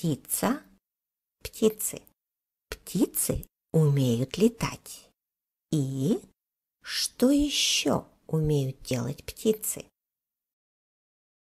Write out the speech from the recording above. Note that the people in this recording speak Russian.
Птица, птицы. Птицы умеют летать. И что еще умеют делать птицы?